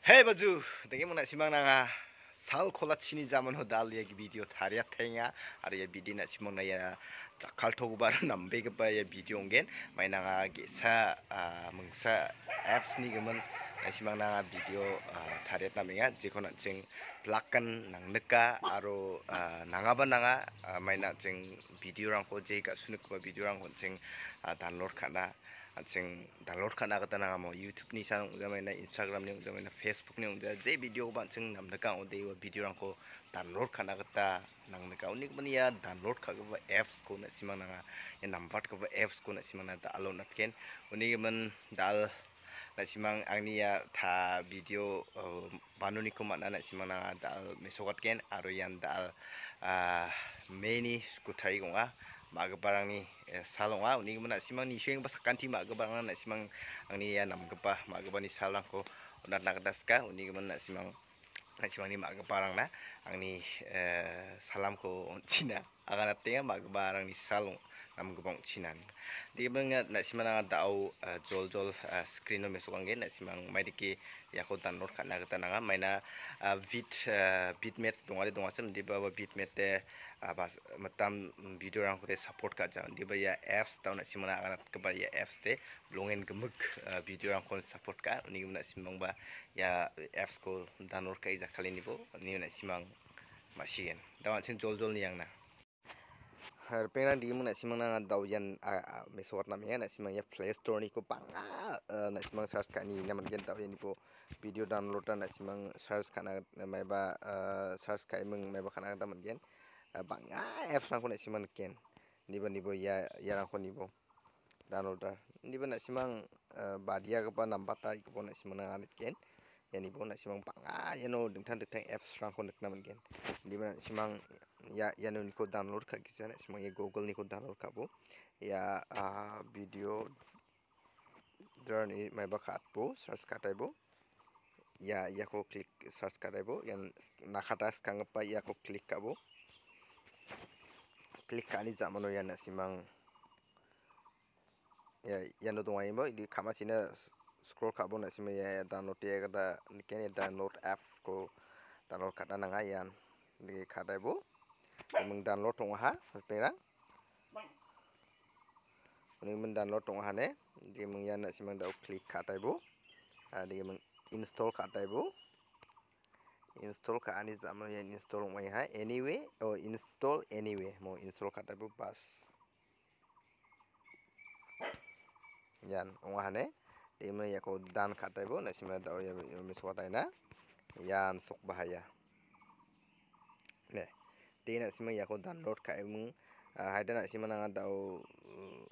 Hey baju, tengok mana simang nanga. Sal kolat sini zaman ho dal ya video tariat ya tengah, ada ya video nak simang naya cakal togu baru nambe ke ya video ongen, main nanga gesa mengsa apps ni kemen simang nanga video tariat ya tamenga, jeko nak ceng plakan nang neka aro nanga ban nanga main nak ceng video rangko jeka sunuk video rangko ceng download kana. Anjing download kan agak tenang mau YouTube nih sang udah mainnya Instagram nih udah mainnya Facebook nih udah deh video bang, anjing ngam kan udah iya video orang kok download kan agak ta nang mereka unik banget ya download kan agak apps kok nih sih mana ya nampak kan apps kok nih sih mana ta alon natken unik banget dal nih sih mang ini ya ta video baru nih kok mana nih sih mana dal mesokat aru aroyan dal many skuteri kok mak gebarang ni eh, salong lah ni nak simang ni syuing pasal kanti mak gebarang nak simang ang ah, ni ya ah, nam gebah mak gebarang ni salong ko nak nak daska oh, ni gemen nak simang nak simang ni mak gebarang na lah. ang ah, ni eh, salam ko on cina akan nanti ya mak gebarang ni salong nam gubong chinan di benga na simana nga dao jol jol screen no mesuk angge na simang maidiki yako tan nor khana gata nga maina bit bit met dongare dongacham di ba bit met te abas matam video rang kore support ka jang di ba ya apps taw na simana agana ka ya apps te longen gemuk video rang kon support ka ni gumna simang ba ya apps ko danor ka iza kalini bo ni na simang masian dawan sen jol jol ni yang na harpena di mana sih mana dau yan a mesor namanya nak sih mana ya play store eh, ni ko panga nak sih mana search kani nama gen dau yan ko video download dan nak sih mana search kana meba eh, search kai meng meba kana nama gen eh, panga apps nak nak sih mana gen ni ban ni bo ya ya nak ni bo download dah ni ban nak sih mana badia ke pa nampak tak ko nak sih mana ada gen yani bo nak sih mana panga ya no dengan dengan apps nak nak nama gen ni ban nak sih mana ya, ya yang niko download kak kisahnya semuanya Google niko download kabo ya uh, video drone ini mau bakat bo search kata bo ya ya aku klik search kata bo yang nakatas kangapa ya aku klik kabo klik kani zaman yana nasimang ya yang itu main bo di kama sini scroll kabo nasimang ya download dia kita nikenya download app ko download kata nangayan di kata bo mình download lót ha phải phải ini mình download dong hane di mình yang nak simang dau klik kata ibu di mình install kata ibu install ka ani zaman yang install mai ha anyway oh install anyway mau install kata ibu pas yan ong hane di mình ya ko dan kata ibu nak simang dau ya miswatai na yan sok bahaya nak sima ya ko download ka emung ah, haida na sima tau dau mm,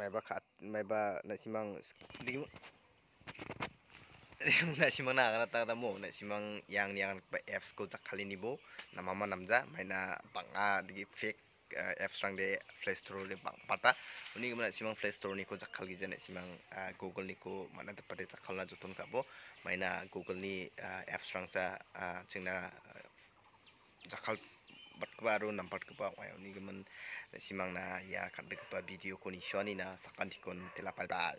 maiba khat maiba nak simang dim nak simang na kana ta mo nak simang yang ni ang apps kali jakhali nibo na mama namja maina banga digi fake apps eh, rang de play store de bang pata uni gumna simang play store ni ko jakhal gi jane simang ah, google ni ko mana de pate jakhal na jutun ka bo maina google ni apps ah, rang sa eh, cak kali batkaba aro nampatkupa wayoni gemen simangna ya kadekpa video koni shoni na sakantikon telapal